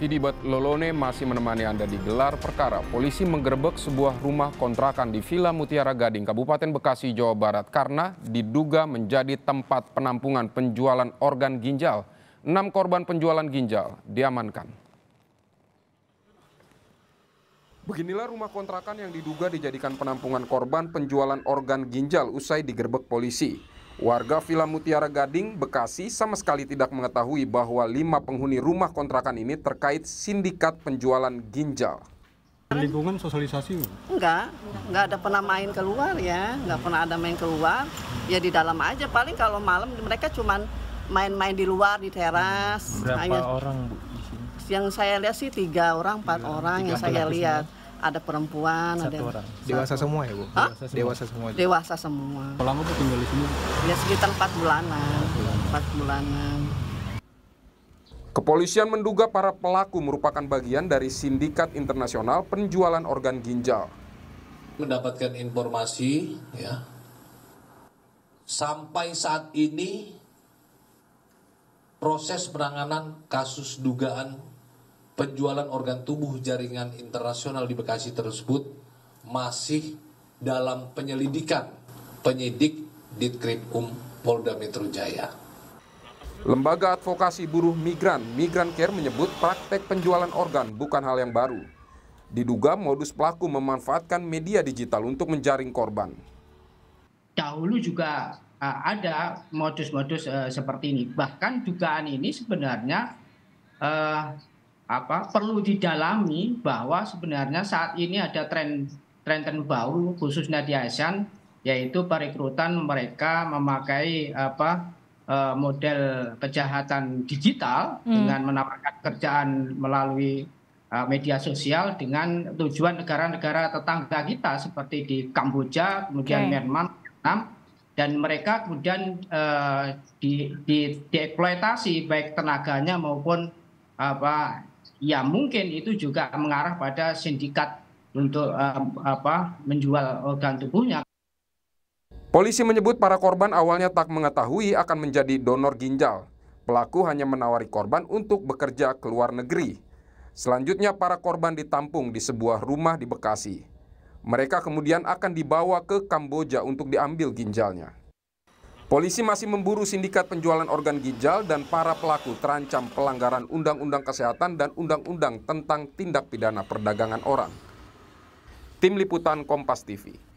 Hidibat Lolone masih menemani Anda di gelar perkara. Polisi menggerebek sebuah rumah kontrakan di Villa Mutiara Gading, Kabupaten Bekasi, Jawa Barat karena diduga menjadi tempat penampungan penjualan organ ginjal. Enam korban penjualan ginjal diamankan. Beginilah rumah kontrakan yang diduga dijadikan penampungan korban penjualan organ ginjal usai digerebek polisi. Warga Villa Mutiara Gading, Bekasi sama sekali tidak mengetahui bahwa lima penghuni rumah kontrakan ini terkait sindikat penjualan ginjal. Lingkungan sosialisasi? Enggak, enggak ada pernah main keluar ya, enggak pernah ada main keluar. Ya di dalam aja, paling kalau malam mereka cuman main-main di luar, di teras. Berapa hanya... orang Bu? Yang saya lihat sih tiga orang, empat orang tiga yang saya lihat. Semua ya ada perempuan satu ada orang dewasa semua ya bu Hah? dewasa semua dewasa semua, juga. dewasa semua. lama bu tinggal di sini ya sekitar empat bulanan empat bulanan Kepolisian menduga para pelaku merupakan bagian dari sindikat internasional penjualan organ ginjal. Mendapatkan informasi, ya, sampai saat ini proses penanganan kasus dugaan penjualan organ tubuh jaringan internasional di Bekasi tersebut masih dalam penyelidikan penyidik Um Polda Metro Jaya. Lembaga advokasi buruh migran, Migran Care menyebut praktek penjualan organ bukan hal yang baru. Diduga modus pelaku memanfaatkan media digital untuk menjaring korban. Dahulu juga eh, ada modus-modus eh, seperti ini. Bahkan dugaan ini sebenarnya eh, apa perlu didalami bahwa sebenarnya saat ini ada tren tren-tren baru khususnya di ASEAN yaitu perekrutan mereka memakai apa e, model kejahatan digital hmm. dengan menawarkan kerjaan melalui e, media sosial dengan tujuan negara-negara tetangga kita seperti di Kamboja, kemudian okay. Myanmar, Vietnam dan mereka kemudian uh, di, di dieksploitasi baik tenaganya maupun apa ya mungkin itu juga mengarah pada sindikat untuk menjual organ tubuhnya. Polisi menyebut para korban awalnya tak mengetahui akan menjadi donor ginjal. Pelaku hanya menawari korban untuk bekerja ke luar negeri. Selanjutnya para korban ditampung di sebuah rumah di Bekasi. Mereka kemudian akan dibawa ke Kamboja untuk diambil ginjalnya. Polisi masih memburu sindikat penjualan organ ginjal dan para pelaku terancam pelanggaran Undang-Undang Kesehatan dan Undang-Undang tentang Tindak Pidana Perdagangan Orang. Tim Liputan Kompas TV